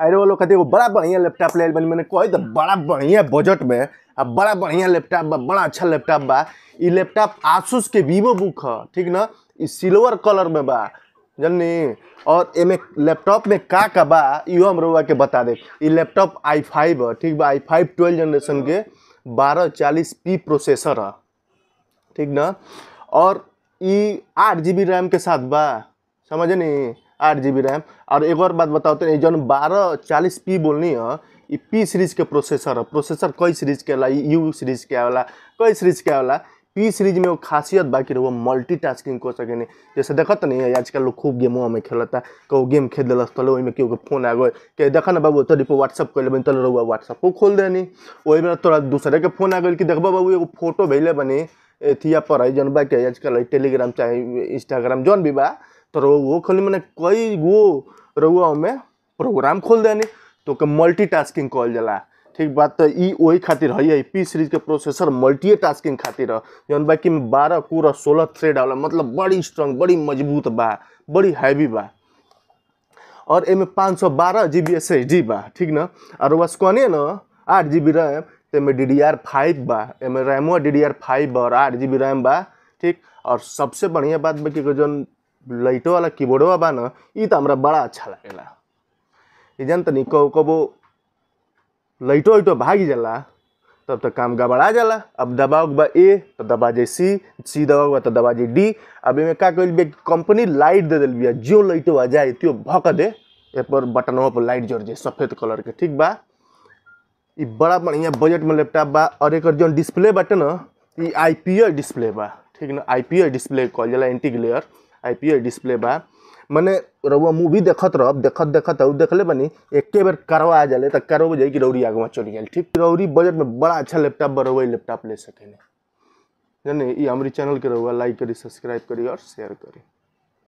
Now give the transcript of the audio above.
अरे वो लोग कहते हैं बड़ा बढ़िया लैपटॉप ले बनी मैंने कही तो बड़ा बढ़िया बजट में अब बड़ा बढ़िया लैपटॉप बा बड़ा अच्छा लैपटॉप बा ये लैपटॉप आसूस के वीवो बुक है ठीक ना ये सिल्वर कलर में बा जननी और एमे लैपटॉप में का का बा इहो हम रोवा के बता दे ये लैपटॉप आई फाइव है ठीक बा आई फाइव ट्वेल्व जनरेशन के बारह चालीस पी प्रोसेसर है ठीक ना और ये आठ जी बी रैम के साथ बा समझ नहीं आठ जी बी रैम और एक और बात बताओ तो जौन बारह चालीस पी बोलनी है ये पी सीरीज के प्रोसेसर है प्रोसेसर कई सीरीज के आला यू सीरीज के आला कई सीरीज के वाला पी सीरीज में वो खासियत बाकी रहो मल्टी टास्किंग कर सकें जैसे तो नहीं है आजकल लोग खूब गेमों में खेलता कहो गेम खेल दिल तो वही में क्यों फोन आ गए कि देख ना बाबू तोरी पर व्हाट्सअप कर ले तो रहुआ व्हाट्सअपो खोल देनी वही में तोरा दूसरे के फोन आ गए कि देखो बाबू एगो फोटो भेले बनी अथिया पर है जौन बा के आजकल टेलीग्राम चाहे इंस्टाग्राम जौन भी बा तो वो खोलने मैंने कई गो रउआ हमें प्रोग्राम खोल देनी तो मल्टी मल्टीटास्किंग कहल जला ठीक बात तो ई वही खातिर है पी सीरीज के प्रोसेसर मल्टी टास्किंग खातिर जौन बा कि बारह कूड़ा सोलह थ्रेड आ मतलब बड़ी स्ट्रांग बड़ी मजबूत बा बड़ी हैवी बा और एम पाँच सौ बारह G B S S D बा ठीक ना और वह कहने न आठ जी बी रैम तो एम डी डी आर फाइव बा एम रैमो डी डी आर फाइव और आठ जी बी रैम बा ठीक और सबसे बढ़िया बात बा कि लाइटो वाला कीबोर्डवा बा ना इ तो हमरा बड़ा अच्छा लगे जन तनी कबो कबो लाइटो वाइटो भागी जाला तब तक तो काम गबड़ा जाला अब दबाव बा ए तो दबा जे सी सी दबाव बा तो दबा जे डी अब इमें का कइल कंपनी लाइट दे दिल बिया जो लाइटो आ जाए तो भक दे ए पर बटनों पर लाइट जड़ जाए सफ़ेद कलर के ठीक बा इ बड़ा बढ़िया बजट में लैपटॉप बा और एक जो डिस्प्ले बटन ना ये आई डिस्प्ले बा ठीक ना आईपीएल डिस्प्ले कॉल जला एंटी ग्लेयर आईपीए डिस्प्ले बा मैंने रउआ मूवी देखत रह देखत देखत उ देख ले बनी बेर करवा आ जाए तो करवा बजे कि रौरी आगे चली जाए ठीक रौरी बजट में बड़ा अच्छा लैपटॉप बा लैपटॉप ले सकें जानी ये हमारी चैनल के रउआ लाइक करी सब्सक्राइब करी और शेयर करी